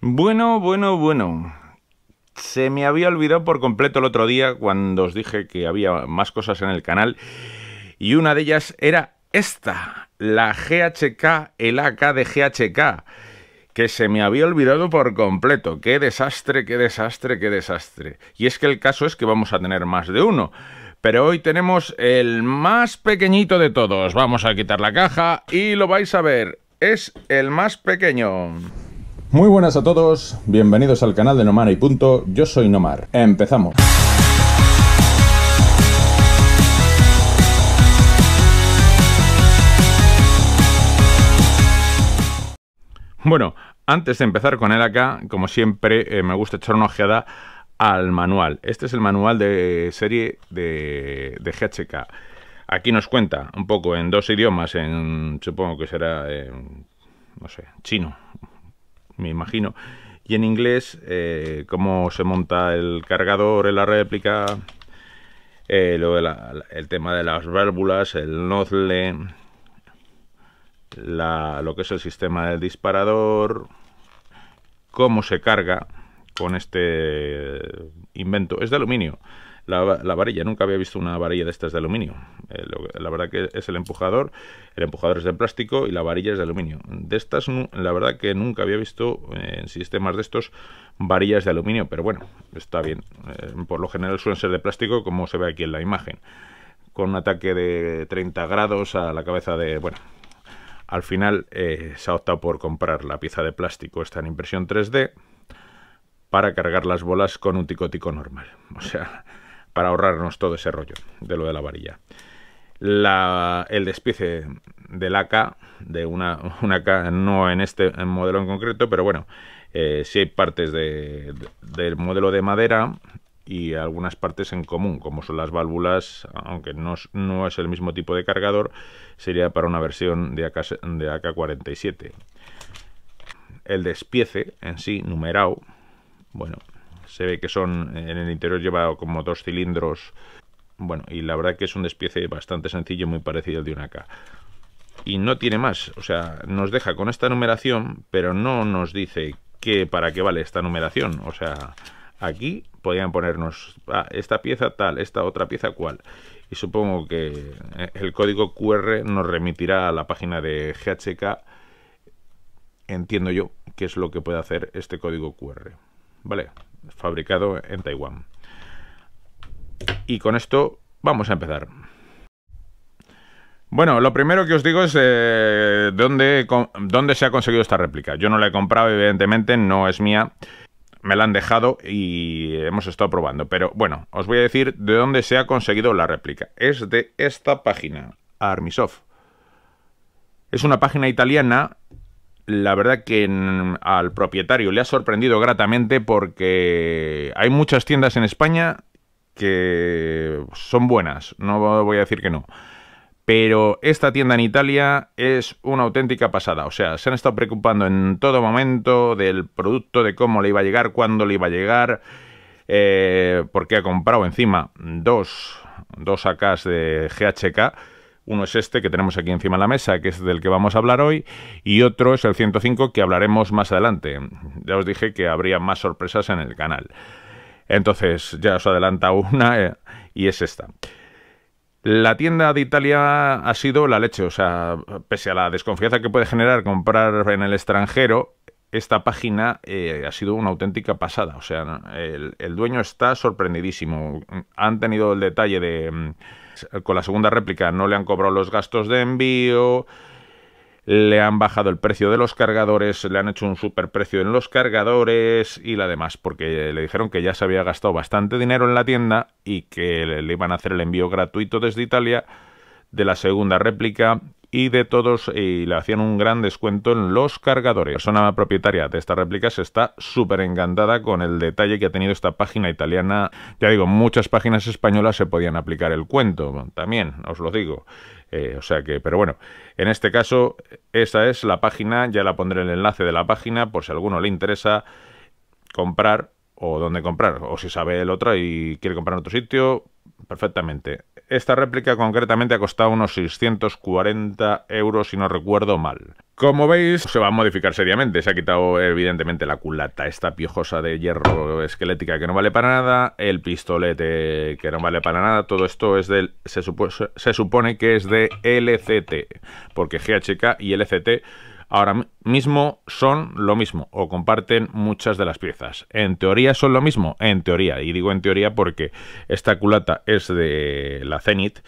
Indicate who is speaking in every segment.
Speaker 1: Bueno, bueno, bueno. Se me había olvidado por completo el otro día cuando os dije que había más cosas en el canal y una de ellas era esta, la GHK, el AK de GHK, que se me había olvidado por completo. Qué desastre, qué desastre, qué desastre. Y es que el caso es que vamos a tener más de uno. Pero hoy tenemos el más pequeñito de todos. Vamos a quitar la caja y lo vais a ver. Es el más pequeño. Muy buenas a todos, bienvenidos al canal de Nomar y Punto, yo soy Nomar. Empezamos. Bueno, antes de empezar con él acá, como siempre, eh, me gusta echar una ojeada al manual. Este es el manual de serie de, GHK. Aquí nos cuenta un poco en dos idiomas, en supongo que será, eh, no sé, chino, me imagino. Y en inglés, eh, cómo se monta el cargador en la réplica, eh, el tema de las válvulas, el nozzle, lo que es el sistema del disparador, cómo se carga con este invento. Es de aluminio la, varilla. Nunca había visto una varilla de estas de aluminio. Eh, la verdad que es el empujador, el empujador es de plástico y la varilla es de aluminio. De estas, la verdad que nunca había visto eh, en sistemas de estos varillas de aluminio, pero bueno, está bien. Eh, por lo general suelen ser de plástico, como se ve aquí en la imagen. Con un ataque de 30 grados a la cabeza de... Bueno, al final se ha optado por comprar la pieza de plástico esta en impresión 3D para cargar las bolas con un ticotico normal. O sea, para ahorrarnos todo ese rollo de lo de la varilla. el despiece del AK, de una, no en este modelo en concreto, pero bueno, eh, si hay partes del modelo de madera y algunas partes en común, como son las válvulas, aunque no, es el mismo tipo de cargador, sería para una versión de, de AK-47. El despiece en sí, numerado, bueno, se ve que son, en el interior lleva como dos cilindros, bueno, y la verdad que es un despiece bastante sencillo, muy parecido al de una K. Y no tiene más, o sea, nos deja con esta numeración, pero no nos dice que para qué vale esta numeración, o sea, aquí podrían ponernos ah, esta pieza tal, esta otra pieza cual. Y supongo que eh, el código QR nos remitirá a la página de GHK. Entiendo yo qué es lo que puede hacer este código QR. Vale, fabricado en Taiwán. Y con esto vamos a empezar. Bueno, lo primero que os digo es eh, ¿dónde, dónde se ha conseguido esta réplica. Yo no la he comprado, evidentemente, no es mía. Me la han dejado y hemos estado probando. Pero bueno, os voy a decir de dónde se ha conseguido la réplica. Es de esta página, Armisoft. Es una página italiana la verdad que al propietario le ha sorprendido gratamente porque hay muchas tiendas en España que son buenas, no voy a decir que no. Pero esta tienda en Italia es una auténtica pasada. O sea, se han estado preocupando en todo momento del producto, de cómo le iba a llegar, cuándo le iba a llegar, eh, porque ha comprado encima dos, dos AKs de GHK uno es este que tenemos aquí encima de la mesa, que es del que vamos a hablar hoy, y otro es el 105 que hablaremos más adelante. Ya os dije que habría más sorpresas en el canal. Entonces, ya os adelanta una eh, y es esta. La tienda de Italia ha sido la leche, o sea, pese a la desconfianza que puede generar comprar en el extranjero, esta página eh, ha sido una auténtica pasada. O sea, el dueño está sorprendidísimo. Han tenido el detalle de mm, con la segunda réplica no le han cobrado los gastos de envío, le han bajado el precio de los cargadores, le han hecho un superprecio en los cargadores y la demás, porque le dijeron que ya se había gastado bastante dinero en la tienda y que le iban a hacer el envío gratuito desde Italia de la segunda réplica y de todos y le hacían un gran descuento en los cargadores. La persona propietaria de estas réplicas está súper encantada con el detalle que ha tenido esta página italiana. Ya digo, muchas páginas españolas se podían aplicar el cuento, también, os lo digo. Eh, o sea que, pero bueno, en este caso, esa es la página, ya la pondré el enlace de la página por si a alguno le interesa comprar o dónde comprar, o si sabe el otro y quiere comprar en otro sitio, perfectamente. Esta réplica concretamente ha costado unos 640 euros, si no recuerdo mal. Como veis, se va a modificar seriamente. Se ha quitado, evidentemente, la culata, esta piojosa de hierro esquelética que no vale para nada, el pistolete que no vale para nada. Todo esto es del. Se, se supone que es de LCT, porque GHK y LCT ahora mismo son lo mismo o comparten muchas de las piezas. En teoría son lo mismo, en teoría, y digo en teoría porque esta culata es de la Zenith,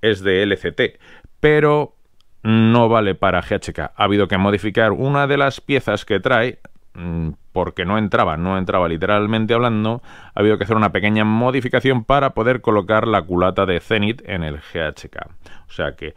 Speaker 1: es de LCT, pero no vale para GHK. Ha habido que modificar una de las piezas que trae mm, porque no entraba, no entraba literalmente hablando, ha habido que hacer una pequeña modificación para poder colocar la culata de Zenith en el GHK. O sea que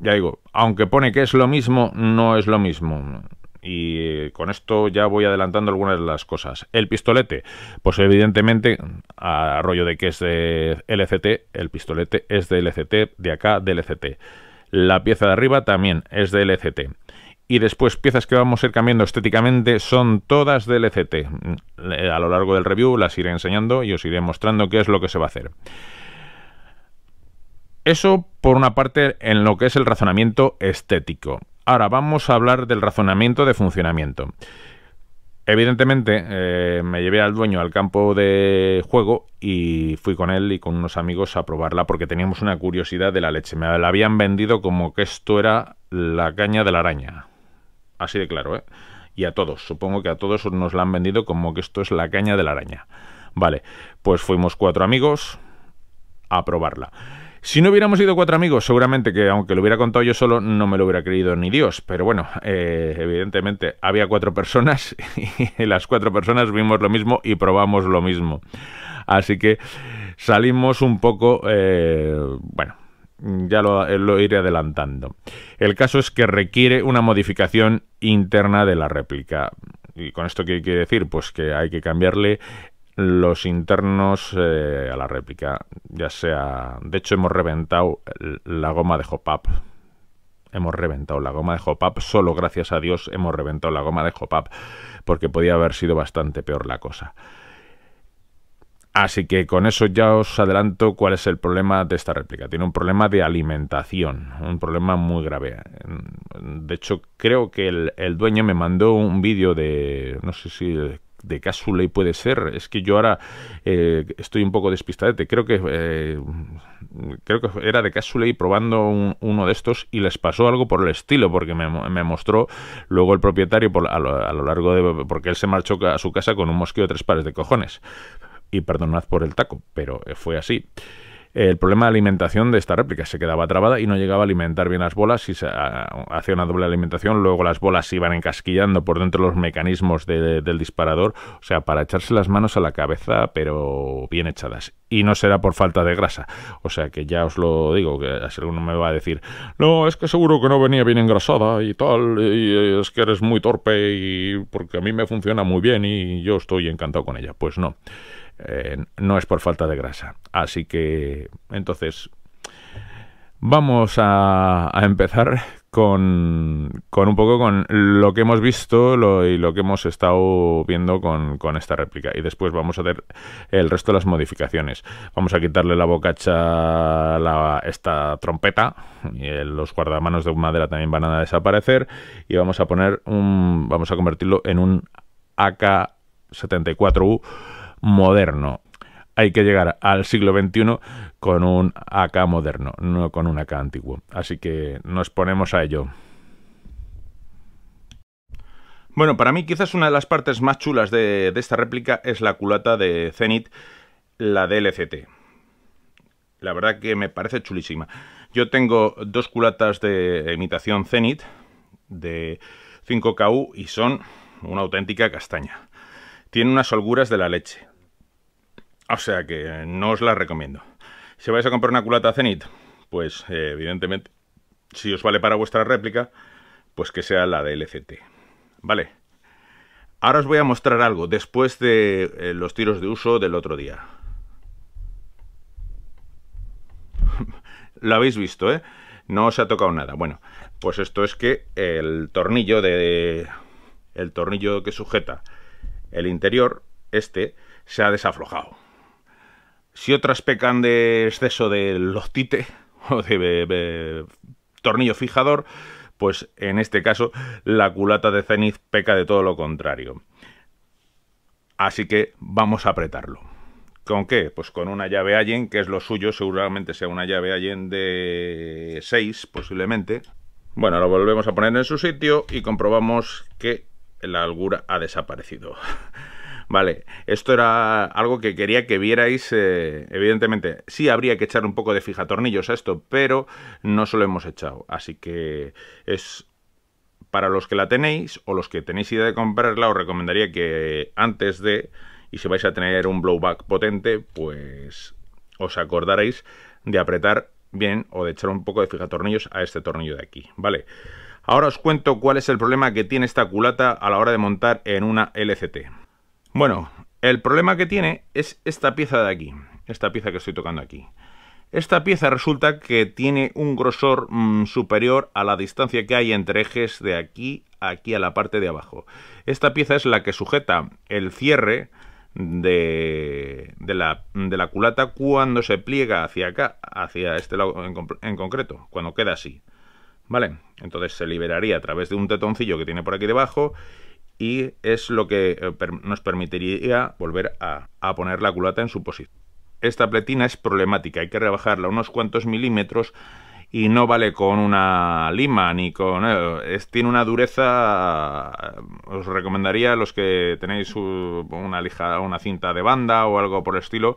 Speaker 1: ya digo, aunque pone que es lo mismo, no es lo mismo. Y con esto ya voy adelantando algunas de las cosas. El pistolete, pues evidentemente, a rollo de que es de LCT, el pistolete es de LCT, de acá de LCT. La pieza de arriba también es de LCT. Y después piezas que vamos a ir cambiando estéticamente son todas de LCT. A lo largo del review las iré enseñando y os iré mostrando qué es lo que se va a hacer. Eso por una parte en lo que es el razonamiento estético. Ahora vamos a hablar del razonamiento de funcionamiento. Evidentemente eh, me llevé al dueño al campo de juego y fui con él y con unos amigos a probarla porque teníamos una curiosidad de la leche. Me la habían vendido como que esto era la caña de la araña. Así de claro, ¿eh? Y a todos, supongo que a todos nos la han vendido como que esto es la caña de la araña. Vale, pues fuimos cuatro amigos a probarla. Si no hubiéramos ido cuatro amigos, seguramente que aunque lo hubiera contado yo solo, no me lo hubiera creído ni Dios. Pero bueno, eh, evidentemente había cuatro personas y las cuatro personas vimos lo mismo y probamos lo mismo. Así que salimos un poco, eh, bueno, ya lo, eh, lo, iré adelantando. El caso es que requiere una modificación interna de la réplica. ¿Y con esto qué quiere decir? Pues que hay que cambiarle los internos eh, a la réplica. Ya sea. De hecho, hemos reventado la goma de Hop-Up. Hemos reventado la goma de Hop-Up. Solo gracias a Dios hemos reventado la goma de Hop-Up. Porque podía haber sido bastante peor la cosa. Así que con eso ya os adelanto cuál es el problema de esta réplica. Tiene un problema de alimentación, un problema muy grave. De hecho, creo que el, el dueño me mandó un vídeo de, no sé si de Casuley puede ser. Es que yo ahora eh, estoy un poco despistadete. Creo que eh, creo que era de Casuley probando uno de estos y les pasó algo por el estilo, porque me, mostró luego el propietario a, lo, largo de porque él se marchó a su casa con un mosquito de tres pares de cojones. Y perdonad por el taco, pero fue así el problema de alimentación de esta réplica. Se quedaba trabada y no llegaba a alimentar bien las bolas y se hacía una doble alimentación. Luego las bolas se iban encasquillando por dentro los mecanismos del disparador. O sea, para echarse las manos a la cabeza, pero bien echadas. Y no será por falta de grasa. O sea, que ya os lo digo, que ser alguno me va a decir, no, es que seguro que no venía bien engrasada y tal, y es que eres muy torpe y porque a mí me funciona muy bien y yo estoy encantado con ella. Pues no. Eh, no es por falta de grasa. Así que, entonces, vamos a, empezar con, un poco con lo que hemos visto y lo que hemos estado viendo con, esta réplica. Y después vamos a hacer el resto de las modificaciones. Vamos a quitarle la bocacha a esta trompeta. Y los guardamanos de madera también van a desaparecer. Y vamos a poner un. Vamos a convertirlo en un AK-74U moderno. Hay que llegar al siglo XXI con un AK moderno, no con un AK antiguo. Así que nos ponemos a ello. Bueno, para mí quizás una de las partes más chulas de, esta réplica es la culata de Zenith, la DLCT. La verdad que me parece chulísima. Yo tengo dos culatas de imitación Zenith de 5KU y son una auténtica castaña. Tiene unas holguras de la leche. O sea que eh, no os la recomiendo. Si vais a comprar una culata Zenit, pues eh, evidentemente, si os vale para vuestra réplica, pues que sea la de LCT. Vale. Ahora os voy a mostrar algo después de eh, los tiros de uso del otro día. Lo habéis visto, ¿eh? No os ha tocado nada. Bueno, pues esto es que el tornillo de... El tornillo que sujeta el interior, este, se ha desaflojado. Si otras pecan de exceso de loctite o de, tornillo fijador, pues en este caso la culata de ceniz peca de todo lo contrario. Así que vamos a apretarlo. ¿Con qué? Pues con una llave Allen, que es lo suyo, seguramente sea una llave Allen de 6, posiblemente. Bueno, lo volvemos a poner en su sitio y comprobamos que la algura ha desaparecido. Vale, esto era algo que quería que vierais, eh, evidentemente. Sí habría que echar un poco de fijatornillos a esto, pero no se lo hemos echado. Así que es para los que la tenéis o los que tenéis idea de comprarla, os recomendaría que antes de, y si vais a tener un blowback potente, pues os acordaréis de apretar bien o de echar un poco de fijatornillos a este tornillo de aquí, ¿vale? Ahora os cuento cuál es el problema que tiene esta culata a la hora de montar en una LCT. Bueno, el problema que tiene es esta pieza de aquí, esta pieza que estoy tocando aquí. Esta pieza resulta que tiene un grosor mm, superior a la distancia que hay entre ejes de aquí a aquí a la parte de abajo. Esta pieza es la que sujeta el cierre de, de, la, de la, culata cuando se pliega hacia acá, hacia este lado en, en concreto, cuando queda así. ¿Vale? Entonces se liberaría a través de un tetoncillo que tiene por aquí debajo y es lo que eh, nos permitiría volver a, poner la culata en su posición. Esta pletina es problemática, hay que rebajarla unos cuantos milímetros y no vale con una lima ni con eh, es, tiene una dureza eh, os recomendaría los que tenéis una lija una cinta de banda o algo por el estilo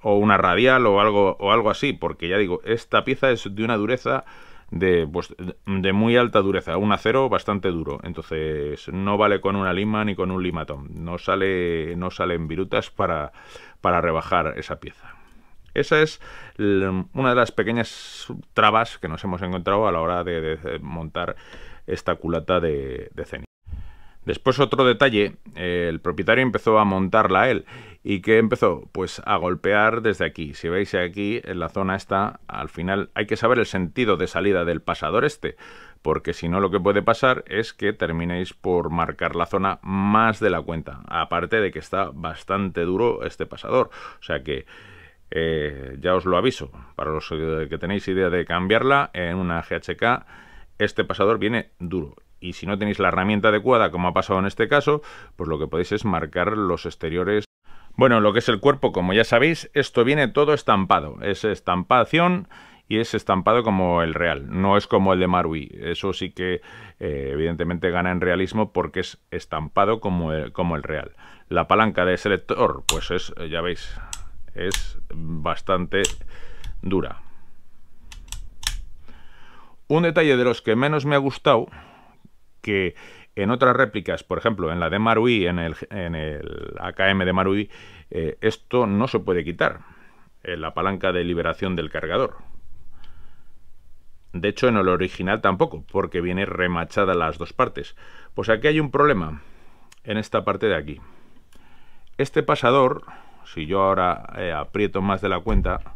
Speaker 1: o una radial o algo o algo así porque ya digo esta pieza es de una dureza pues, de, muy alta dureza, un acero bastante duro. Entonces no vale con una lima ni con un limatón. No, sale, no salen virutas para, para rebajar esa pieza. Esa es una de las pequeñas trabas que nos hemos encontrado a la hora de, montar esta culata de, de Después otro detalle, el propietario empezó a montarla él ¿Y qué empezó? Pues a golpear desde aquí. Si veis aquí, en la zona esta, al final hay que saber el sentido de salida del pasador este, porque si no lo que puede pasar es que terminéis por marcar la zona más de la cuenta, aparte de que está bastante duro este pasador. O sea que... Eh, ya os lo aviso, para los que tenéis idea de cambiarla en una GHK, este pasador viene duro y si no tenéis la herramienta adecuada, como ha pasado en este caso, pues lo que podéis es marcar los exteriores bueno, lo que es el cuerpo, como ya sabéis, esto viene todo estampado. Es estampación y es estampado como el real, no es como el de Marui. Eso sí que eh, evidentemente gana en realismo porque es estampado como como el real. La palanca de selector, pues es, eh, ya veis, es bastante dura. Un detalle de los que menos me ha gustado, que en otras réplicas, por ejemplo, en la de Marui, en el, AKM de Marui, eh, esto no se puede quitar, eh, la palanca de liberación del cargador. De hecho, en el original tampoco, porque viene remachada las dos partes. Pues aquí hay un problema, en esta parte de aquí. Este pasador, si yo ahora eh, aprieto más de la cuenta,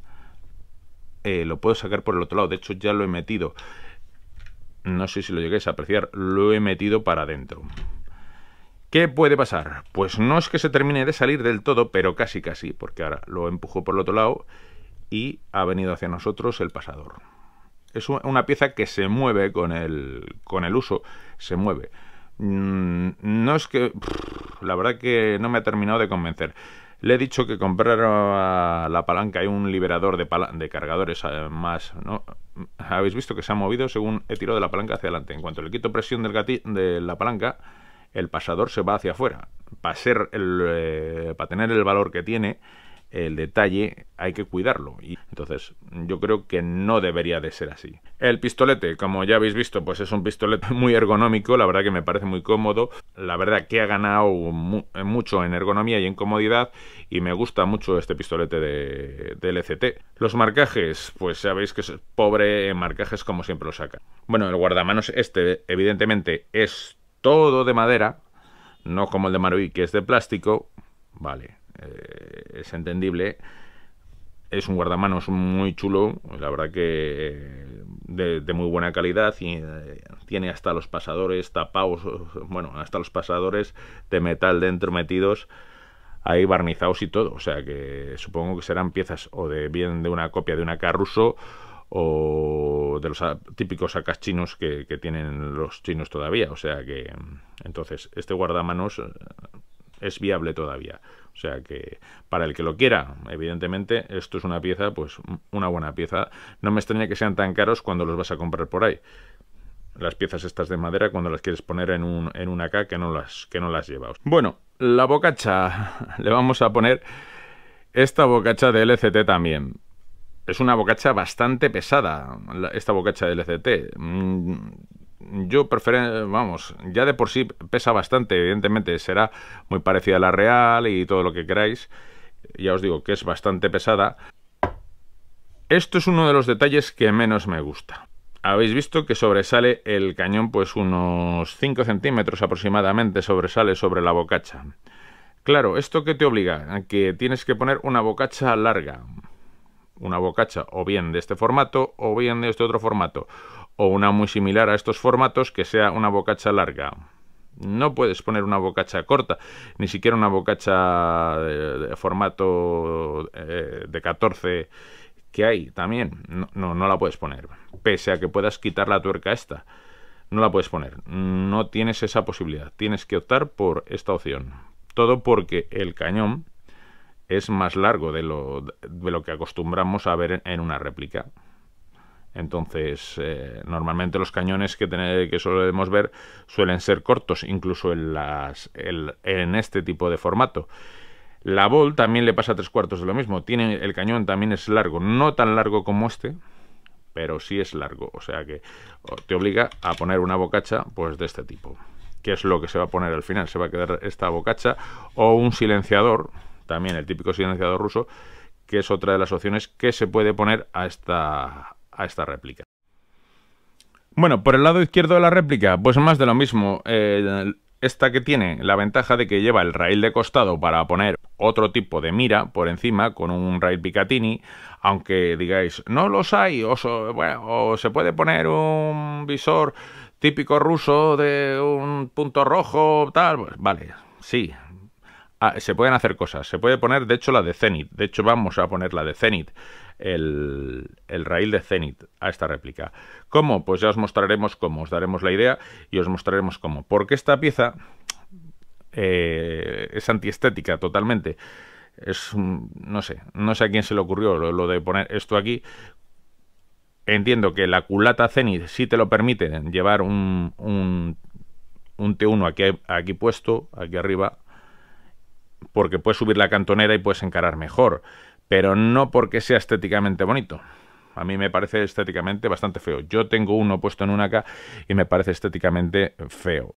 Speaker 1: lo puedo sacar por el otro lado. De hecho, ya lo he metido. No sé si lo lleguéis a apreciar, lo he metido para adentro. ¿Qué puede pasar? Pues no es que se termine de salir del todo, pero casi casi, porque ahora lo empujó por el otro lado y ha venido hacia nosotros el pasador. Es una pieza que se mueve con el, con el uso, se mueve. Mm, no es que... La verdad que no me ha terminado de convencer. Le he dicho que comprar la palanca y un liberador de, de cargadores eh, más, ¿no? Habéis visto que se ha movido según he tirado de la palanca hacia adelante. En cuanto le quito presión del de la palanca, el pasador se va hacia afuera. Para, ser eh, para tener el valor que tiene, el detalle hay que cuidarlo y entonces yo creo que no debería de ser así. El pistolete, como ya habéis visto, pues es un pistolete muy ergonómico, la verdad que me parece muy cómodo, la verdad que ha ganado eh, mucho en ergonomía y en comodidad y me gusta mucho este pistolete de, de LCT. Los marcajes, pues sabéis que es pobre en marcajes como siempre lo saca. Bueno, el guardamanos este evidentemente es todo de madera, no como el de Marui que es de plástico, vale, eh, es entendible. Es un guardamanos muy chulo, la verdad que eh, de, muy buena calidad y eh, tiene hasta los pasadores tapados, bueno, hasta los pasadores de metal dentro metidos ahí barnizados y todo. O sea que supongo que serán piezas o de bien de una copia de una ruso o de los ah, típicos sacas chinos que, que, tienen los chinos todavía. O sea que entonces este guardamanos es viable todavía. O sea que para el que lo quiera, evidentemente, esto es una pieza, pues una buena pieza. No me extraña que sean tan caros cuando los vas a comprar por ahí. Las piezas estas de madera cuando las quieres poner en, un, en una acá que no las, que no las llevas. Bueno, la bocacha le vamos a poner esta bocacha de LCT también. Es una bocacha bastante pesada, esta bocacha de LCT. Mm, yo prefiero, vamos, ya de por sí pesa bastante, evidentemente será muy parecida a la real y todo lo que queráis. Ya os digo que es bastante pesada. Esto es uno de los detalles que menos me gusta. Habéis visto que sobresale el cañón pues unos 5 centímetros aproximadamente, sobresale sobre la bocacha. Claro, ¿esto que te obliga? A que tienes que poner una bocacha larga. Una bocacha o bien de este formato o bien de este otro formato o una muy similar a estos formatos que sea una bocacha larga. No puedes poner una bocacha corta, ni siquiera una bocacha de, formato eh, de 14 que hay también. No, no, la puedes poner. Pese a que puedas quitar la tuerca esta, no la puedes poner. No tienes esa posibilidad. Tienes que optar por esta opción. Todo porque el cañón es más largo de lo, de lo que acostumbramos a ver en una réplica. Entonces, eh, normalmente los cañones que, tener, que solemos ver suelen ser cortos, incluso en, este tipo de formato. La Bol también le pasa tres cuartos de lo mismo. Tiene, el cañón también es largo, no tan largo como este, pero sí es largo. O sea que te obliga a poner una bocacha pues, de este tipo. Que es lo que se va a poner al final? Se va a quedar esta bocacha o un silenciador, también el típico silenciador ruso, que es otra de las opciones que se puede poner a esta, esta réplica. Bueno, por el lado izquierdo de la réplica, pues más de lo mismo. Eh, esta que tiene la ventaja de que lleva el rail de costado para poner otro tipo de mira por encima con un rail Picatinny, aunque digáis, no los hay, o, se puede poner un visor típico ruso de un punto rojo, tal, pues, vale, sí. Ah, se pueden hacer cosas, se puede poner de hecho la de Zenith, de hecho vamos a poner la de Zenith el, el rail de Zenith a esta réplica. ¿Cómo? Pues ya os mostraremos cómo, os daremos la idea y os mostraremos cómo. Porque esta pieza eh, es antiestética totalmente. Es, no sé, no sé a quién se le ocurrió lo, de poner esto aquí entiendo que la culata Zenith sí te lo permite llevar un, un, un, T1 aquí, aquí puesto, aquí arriba, porque puedes subir la cantonera y puedes encarar mejor pero no porque sea estéticamente bonito. A mí me parece estéticamente bastante feo. Yo tengo uno puesto en una acá y me parece estéticamente feo.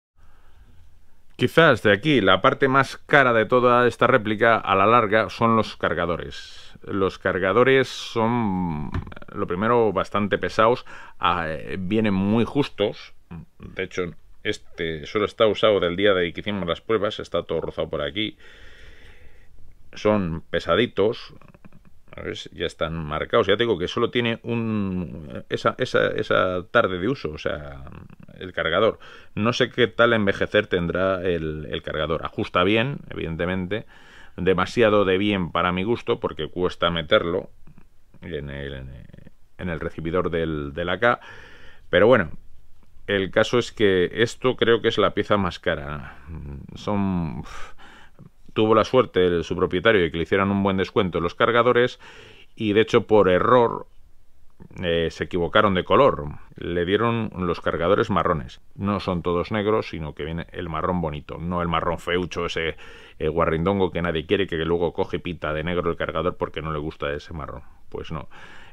Speaker 1: Quizás de aquí la parte más cara de toda esta réplica a la larga son los cargadores. Los cargadores son, lo primero, bastante pesados, ah, eh, vienen muy justos. De hecho, este solo está usado del día de que hicimos las pruebas, está todo rozado por aquí. Son pesaditos, ya están marcados. Ya te digo que solo tiene un esa, esa, esa tarde de uso, o sea, el cargador. No sé qué tal envejecer tendrá el, cargador. Ajusta bien, evidentemente. Demasiado de bien para mi gusto, porque cuesta meterlo en el, en el recibidor del, la AK. Pero bueno, el caso es que esto creo que es la pieza más cara. Son tuvo la suerte el, su propietario de que le hicieran un buen descuento en los cargadores y de hecho por error eh, se equivocaron de color. Le dieron los cargadores marrones. No son todos negros, sino que viene el marrón bonito, no el marrón feucho, ese eh, guarrindongo que nadie quiere, que luego coge pita de negro el cargador porque no le gusta ese marrón. Pues no.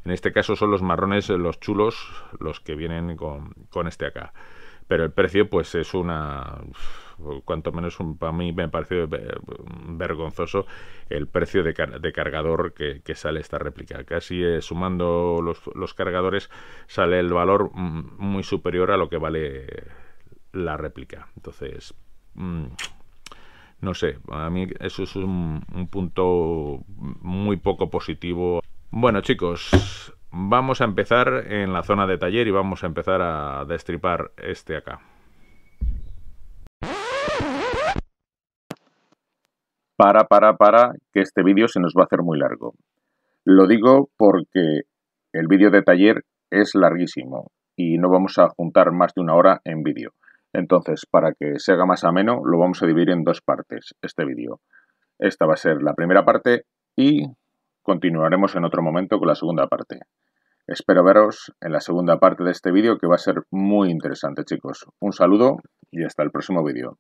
Speaker 1: En este caso son los marrones, los chulos, los que vienen con, con este acá pero el precio pues es una cuanto menos un, para mí me ha parecido eh, vergonzoso el precio de, cargador que, sale esta réplica. Casi eh, sumando los, cargadores sale el valor mm, muy superior a lo que vale la réplica. Entonces, mm, no sé, a mí eso es un punto muy poco positivo. Bueno chicos, Vamos a empezar en la zona de taller y vamos a empezar a destripar este acá. Para, para, para, que este vídeo se nos va a hacer muy largo. Lo digo porque el vídeo de taller es larguísimo y no vamos a juntar más de una hora en vídeo. Entonces, para que se haga más ameno, lo vamos a dividir en dos partes, este vídeo. Esta va a ser la primera parte y Continuaremos en otro momento con la segunda parte. Espero veros en la segunda parte de este vídeo que va a ser muy interesante chicos. Un saludo y hasta el próximo vídeo.